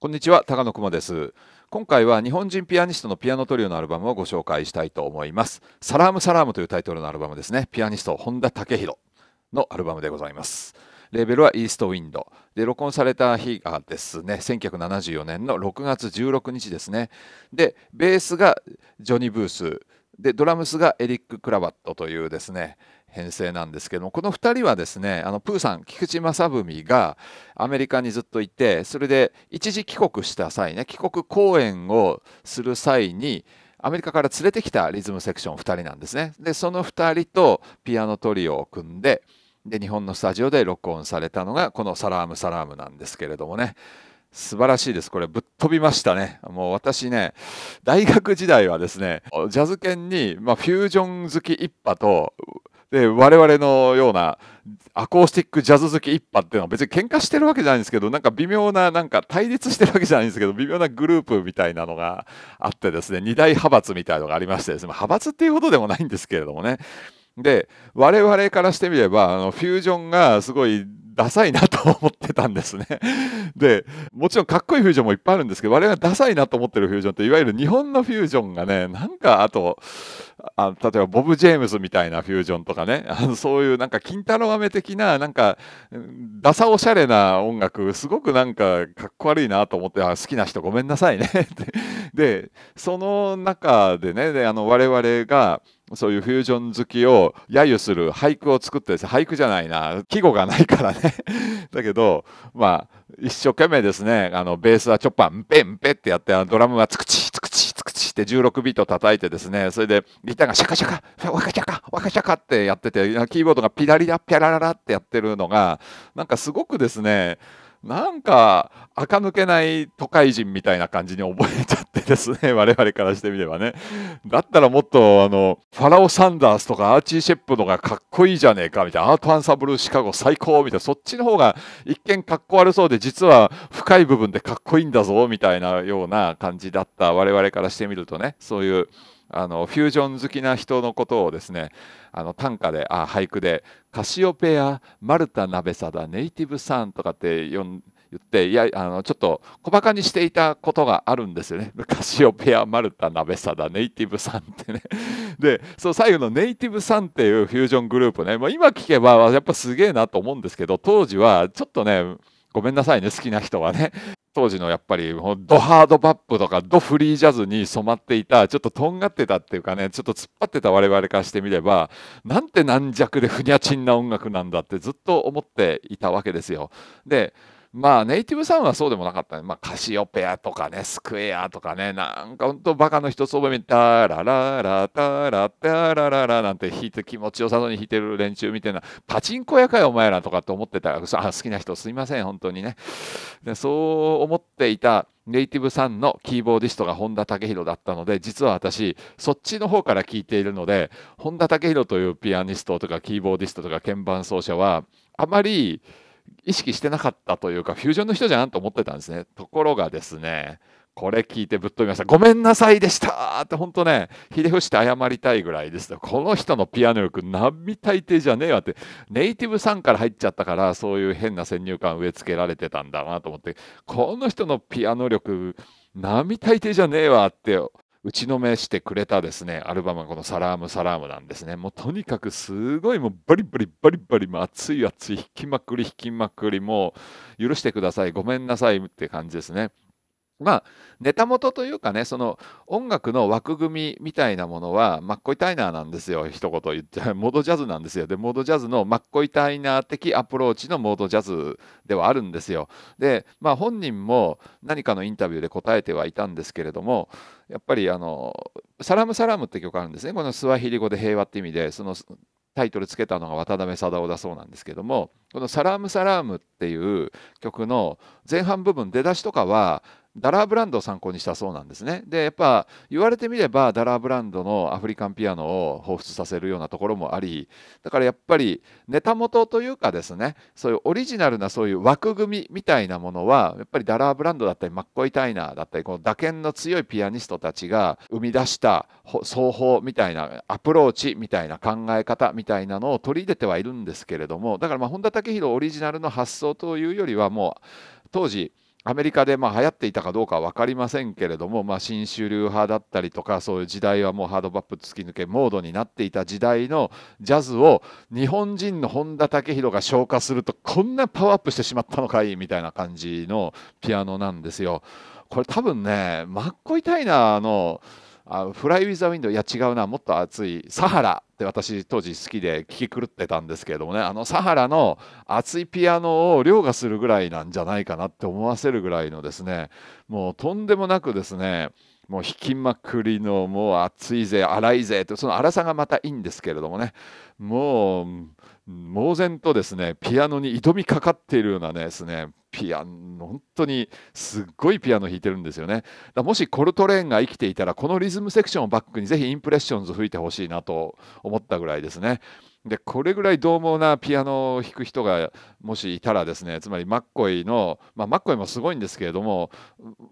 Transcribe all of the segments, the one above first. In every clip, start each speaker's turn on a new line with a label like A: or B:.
A: こんにちは高野くまです今回は日本人ピアニストのピアノトリオのアルバムをご紹介したいと思いますサラームサラームというタイトルのアルバムですねピアニスト本田武宏のアルバムでございますレーベルはイーストウィンド。で、録音された日がですね、1974年の6月16日ですね。で、ベースがジョニー・ブース。で、ドラムスがエリック・クラバットというですね、編成なんですけどもこの2人はですねあのプーさん菊池正文がアメリカにずっといてそれで一時帰国した際ね帰国公演をする際にアメリカから連れてきたリズムセクション2人なんですね。でその2人とピアノトリオを組んでで日本のスタジオで録音されたのがこの「サラームサラーム」なんですけれどもね素晴らしいです。これぶっ飛びましたね。もう私ね、大学時代はですね、ジャズ犬に、まあ、フュージョン好き一派とで我々のようなアコースティックジャズ好き一派っていうのは別に喧嘩してるわけじゃないんですけどなんか微妙ななんか対立してるわけじゃないんですけど微妙なグループみたいなのがあってですね二大派閥みたいのがありましてですね派閥っていうほどでもないんですけれどもねで我々からしてみればあのフュージョンがすごいダサいなと思ってたんですね。で、もちろんかっこいいフュージョンもいっぱいあるんですけど、我々がダサいなと思ってるフュージョンって、いわゆる日本のフュージョンがね、なんかあと、あ例えばボブ・ジェームズみたいなフュージョンとかね、あ のそういうなんか金太郎飴的な、なんか、ダサおしゃれな音楽、すごくなんかかっこ悪いなと思って、あ好きな人ごめんなさいね で、その中でね、であの我々が、そういうフュージョン好きを揶揄する俳句を作ってですね俳句じゃないな季語がないからねだけど まあ一生懸命ですねあのベースはチョッパーンペンペってやってあのドラムはつくちつくちつくちって16ビート叩いてですねそれでギターがシャカシャカワカシャカワカシャカってやっててキーボードがピラリラピャラララってやってるのがなんかすごくですねなんか垢抜けない都会人みたいな感じに覚えちゃってですね 我々からしてみればねだったらもっとあのファラオ・サンダースとかアーチー・シェップのがかっこいいじゃねえかみたいなアート・アンサブル・シカゴ最高みたいなそっちの方が一見かっこ悪そうで実は深い部分でかっこいいんだぞみたいなような感じだった我々からしてみるとねそういうあのフュージョン好きな人のことをですねあの短歌であ俳句で「カシオペアマルタナベサダネイティブさん」とかって呼ん言っていやあのちょっと小バカにしていたことがあるんですよね。カシオペアマルタナベサダネイティブさんってね。でそう最後のネイティブさんっていうフュージョングループね、まあ、今聞けばやっぱすげえなと思うんですけど当時はちょっとねごめんなさいね好きな人はね 当時のやっぱりドハードバップとかドフリージャズに染まっていたちょっととんがってたっていうかねちょっと突っ張ってた我々からしてみればなんて軟弱でふにゃちんな音楽なんだってずっと思っていたわけですよ。でまあネイティブさんはそうでもなかったね。まあカシオペアとかね、スクエアとかね、なんかほんとバカの一つ覚えみたラララタラタラララなんて弾いて気持ちよさそうに弾いてる連中みたいな、パチンコ屋かよお前らとかって思ってたら、あ好きな人すいません、本当にね。でそう思っていた。ネイティブさんのキーボーディストが本田武宏だったので実は私そっちの方から聞いているので本田武宏というピアニストとかキーボーディストとか鍵盤奏者はあまり意識してなかったというか、フュージョンの人じゃんと思ってたんですね。ところがですね、これ聞いてぶっ飛びました。ごめんなさいでしたって本当ね、秀吉って謝りたいぐらいですこの人のピアノ力、並大抵じゃねえわって、ネイティブさんから入っちゃったから、そういう変な先入観植え付けられてたんだなと思って、この人のピアノ力、並大抵じゃねえわって打ちのめしてくれたですねアルバムがこの「サラームサラーム」なんですねもうとにかくすごいもうバリバリバリバリもう熱い熱い引きまくり引きまくりもう許してくださいごめんなさいって感じですねまあ、ネタ元というかね、その音楽の枠組みみたいなものは、マッコイ・タイナーなんですよ、一言言って、モードジャズなんですよ。で、モードジャズのマッコイ・タイナー的アプローチのモードジャズではあるんですよ。で、まあ、本人も何かのインタビューで答えてはいたんですけれども、やっぱりあの、サラム・サラムって曲あるんですね、このスワヒリ語で平和って意味で、そのタイトルつけたのが渡辺貞夫だそうなんですけども、このサラム・サラムっていう曲の前半部分、出だしとかは、ダラーブランドを参考にしたそうなんですね。でやっぱ言われてみればダラーブランドのアフリカンピアノを彷彿させるようなところもありだからやっぱりネタ元というかですねそういうオリジナルなそういう枠組みみたいなものはやっぱりダラーブランドだったりマッコイ・タイナーだったりこの打鍵の強いピアニストたちが生み出した奏法みたいなアプローチみたいな考え方みたいなのを取り入れてはいるんですけれどもだからまあ本田武宏オリジナルの発想というよりはもう当時アメリカでま流行っていたかどうかは分かりませんけれども、まあ、新主流派だったりとかそういう時代はもうハードバップ突き抜けモードになっていた時代のジャズを日本人の本田武宏が消化するとこんなパワーアップしてしまったのかいみたいな感じのピアノなんですよ。これ多分ねマッコイ・タイナーのあのフライ・ウィザ・ウィンドウいや違うなもっと暑いサハラって私当時好きで聴き狂ってたんですけれどもねあのサハラの熱いピアノを凌駕するぐらいなんじゃないかなって思わせるぐらいのですねもうとんでもなくですねもう弾きまくりのもう熱いぜ荒いぜってその荒さがまたいいんですけれどもねもう猛然とですねピアノに挑みかかっているようなねですねピアノ本当にすっごいピアノ弾いてるんですよねだもしコルトレーンが生きていたらこのリズムセクションをバックにぜひインプレッションズ吹いてほしいなと思ったぐらいですねでこれぐらい獰猛なピアノを弾く人がもしいたらですねつまりマッコイの、まあ、マッコイもすごいんですけれども、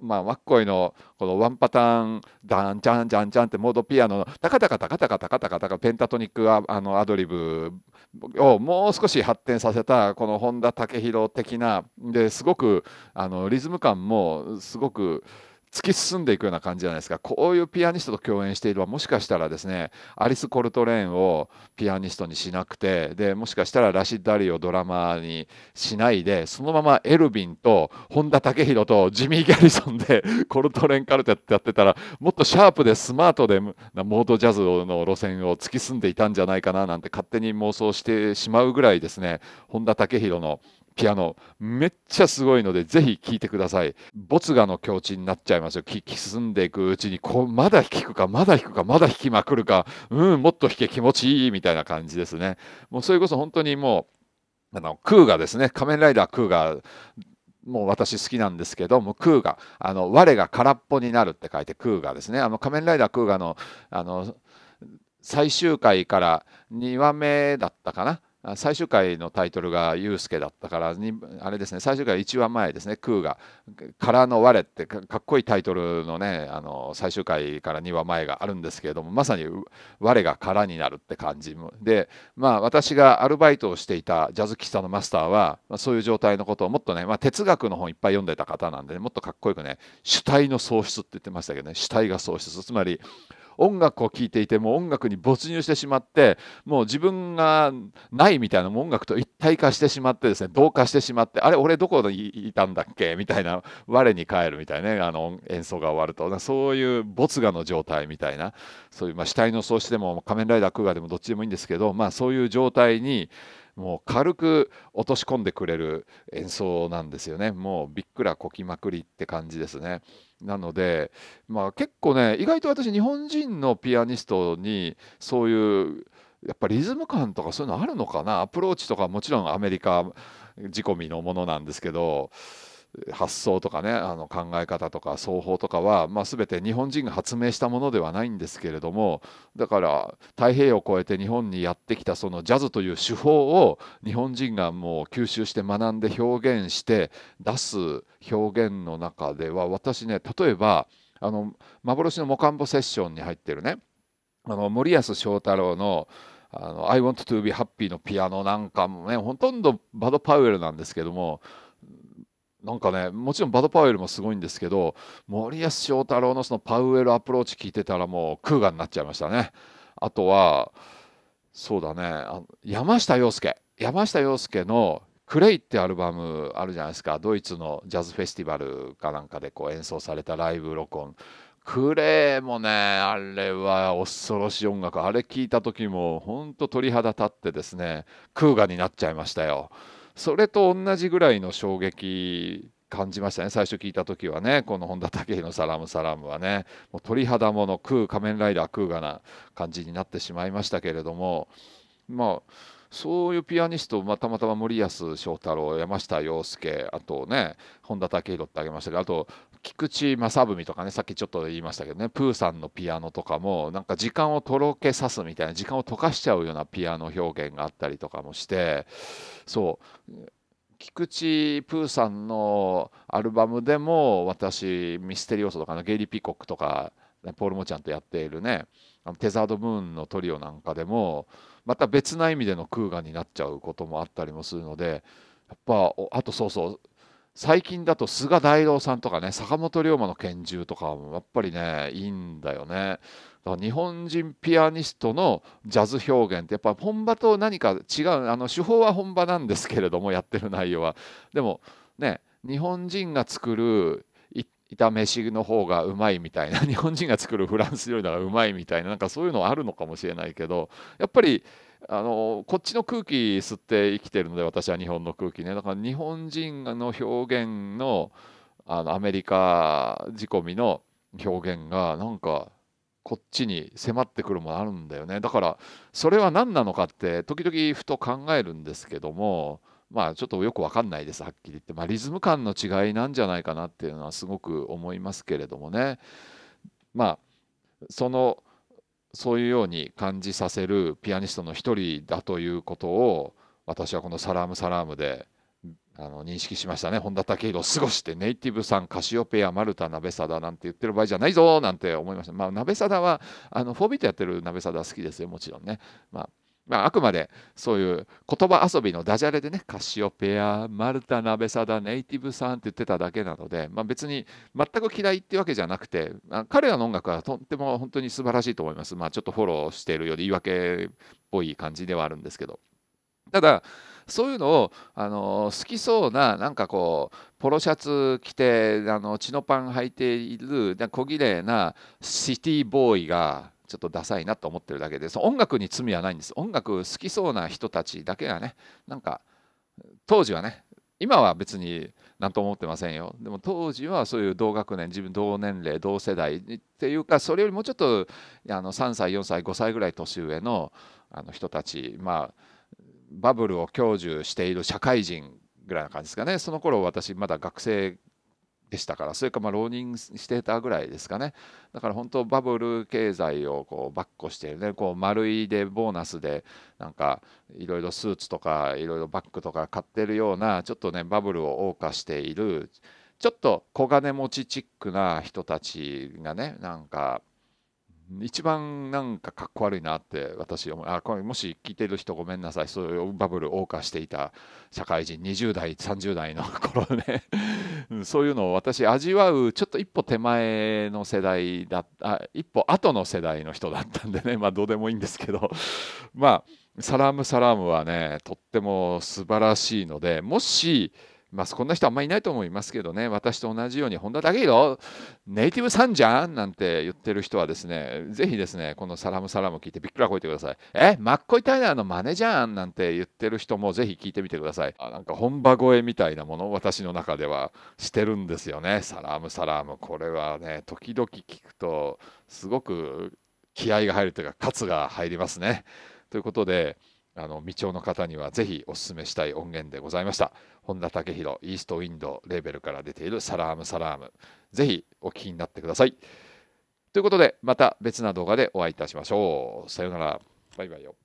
A: まあ、マッコイのこのワンパターンダンチャンチャンチャンってモードピアノのタカタカタカタカタカタカタカペンタトニックアあのアドリブをもう少し発展させたこの本田武宏的なですごくあのリズム感もすごく。突き進んでいくような感じじゃないですかこういうピアニストと共演していればもしかしたらですねアリス・コルトレーンをピアニストにしなくてでもしかしたらラシッド・アリをドラマーにしないでそのままエルヴィンと本田武宏とジミー・ギャリソンで コルトレーンカルテってやってたらもっとシャープでスマートでモードジャズの路線を突き進んでいたんじゃないかななんて勝手に妄想してしまうぐらいですね本田武宏の「ピアノめっちゃすごいのでぜひ聴いてください没我の境地になっちゃいますよ聴き進んでいくうちにこうまだ弾くかまだ弾くかまだ弾きまくるかうんもっと弾け気持ちいいみたいな感じですねもうそれこそ本当にもうあのクーガですね仮面ライダークーガもう私好きなんですけどもクーあの我が空っぽになるって書いて空がですねあの仮面ライダークーガのあの最終回から2話目だったかな最終回のタイトルが「ユースケ」だったからあれですね最終回1話前ですね「空が」空の「我」ってかっこいいタイトルのねあの最終回から2話前があるんですけれどもまさに「我」が空になるって感じでまあ私がアルバイトをしていたジャズ喫茶のマスターは、まそういう状態のことをもっとね、まあ、哲学の本いっぱい読んでた方なんで、ね、もっとかっこよくね主体の喪失って言ってましたけどね主体が喪失つまり音楽を聴いていても音楽に没入してしまってもう自分がないみたいな音楽と一体化してしまってですね同化してしまってあれ俺どこにいたんだっけみたいな我に返るみたいな、ね、あの演奏が終わるとそういう没我の状態みたいなそういう、まあ、死体の喪失でも仮面ライダークーガでもどっちでもいいんですけど、まあ、そういう状態にもう軽く落とし込んでくれる演奏なんですよねもうびっくらこきまくりって感じですねなので、まあ、結構ね意外と私日本人のピアニストにそういうやっぱリズム感とかそういうのあるのかなアプローチとかもちろんアメリカ仕込みのものなんですけど発想とかねあの考え方とか奏法とかは、まあ、全て日本人が発明したものではないんですけれどもだから太平洋を越えて日本にやってきたそのジャズという手法を日本人がもう吸収して学んで表現して出す表現の中では私ね例えばあの幻のモカンボセッションに入ってるねあの森安祥太郎のあの「I want to be happy」のピアノなんかもねほとんどバド・パウエルなんですけどもなんかねもちろんバド・パウエルもすごいんですけど森保翔太郎のそのパウエルアプローチ聞いてたらもうクーガになっちゃいましたね。あとはそうだねあ山下洋介山下洋介の「クレイ」ってアルバムあるじゃないですかドイツのジャズフェスティバルかなんかでこう演奏されたライブ録音。クレイもねあれは恐ろしい音楽あれ聞いた時もほんと鳥肌立ってですねクーガになっちゃいましたよ。それと同じぐらいの衝撃感じましたね最初聞いた時はねこの本田武の「サラムサラム」はねもう鳥肌もの食仮面ライダー空がな感じになってしまいましたけれどもまあそういうピアニスト、まあ、たまたま森保翔太郎山下洋介あとね本田武宏ってあげましたけどあと菊池正文とかねさっきちょっと言いましたけどねプーさんのピアノとかもなんか時間をとろけさすみたいな時間を溶かしちゃうようなピアノ表現があったりとかもしてそう菊池プーさんのアルバムでも私ミステリオソとかのゲイリー・ピコックとかポール・モちゃんとやっているねあのテザード・ムーンのトリオなんかでもまた別な意味での空ガになっちゃうこともあったりもするのでやっぱあとそうそう最近だと菅大郎さんとかね坂本龍馬の拳銃とかもやっぱりねいいんだよね。だから日本人ピアニストのジャズ表現ってやっぱ本場と何か違うあの手法は本場なんですけれどもやってる内容は。でもね日本人が作る板め飯の方がうまいみたいな 日本人が作るフランス料理の方がうまいみたいななんかそういうのはあるのかもしれないけどやっぱりあのこっちの空気吸って生きてるので私は日本の空気ねだから日本人の表現のあのアメリカ仕込みの表現がなんかこっちに迫ってくるものあるんだよねだからそれは何なのかって時々ふと考えるんですけどもまあちょっとよく分かんないですはっきり言って、まあ、リズム感の違いなんじゃないかなっていうのはすごく思いますけれどもねまあそのそういうように感じさせるピアニストの一人だということを私はこの「サラーム・サラームで」あの認識しましたね本田武宏過ごしてネイティブさんカシオペアマルタ鍋貞なんて言ってる場合じゃないぞなんて思いましたまあ鍋貞はあのフォービートやってる鍋貞好きですよもちろんねまあまあ、あくまでそういう言葉遊びのダジャレでね、カシオペア、マルタ、ナベサダ、ネイティブさんって言ってただけなので、まあ、別に全く嫌いってわけじゃなくて、まあ、彼らの音楽はとっても本当に素晴らしいと思います。まあ、ちょっとフォローしているより言い訳っぽい感じではあるんですけど。ただ、そういうのをあの好きそうななんかこうポロシャツ着てあのチノパン履いている小綺麗なシティボーイがちょっとダサいなと思ってるだけでその音楽に罪はないんです音楽好きそうな人たちだけがねなんか当時はね今は別に何とも思ってませんよでも当時はそういう同学年自分同年齢同世代っていうかそれよりもちょっとあの3歳4歳5歳ぐらい年上のあの人たちまあバブルを享受している社会人ぐらいな感じですかねその頃私まだ学生でしたからそれかまあ浪人してたぐらいですかねだから本当バブル経済をこうバッコしてるねこう丸いでボーナスでなんかいろいろスーツとかいろいろバッグとか買ってるようなちょっとねバブルを謳歌しているちょっと小金持ちチックな人たちがねなんか一番なんかかっこ悪いなって私思あこれもし聞いてる人ごめんなさいそういうバブル謳歌していた社会人20代30代の頃ねうん、そういうのを私味わうちょっと一歩手前の世代だあ一歩後の世代の人だったんでね まあどうでもいいんですけど まあサラームサラームはねとっても素晴らしいのでもしまあ、こんな人あんまりいないと思いますけどね、私と同じように、本田だけよ、ネイティブさんじゃんなんて言ってる人はですね、ぜひですね、このサラムサラム聞いてびっくらこいてください。え、マッコイタイナーの真似じゃんなんて言ってる人もぜひ聞いてみてください。あなんか本場声えみたいなもの、私の中ではしてるんですよね、サラムサラム。これはね、時々聞くと、すごく気合が入るというか、喝が入りますね。ということで、あの未調の方にはぜひお勧めしたい音源でございました。本田武宏イーストウィンドレーベルから出ている「サラームサラーム」ぜひお聞きになってください。ということでまた別な動画でお会いいたしましょう。さようなら。バイバイよ。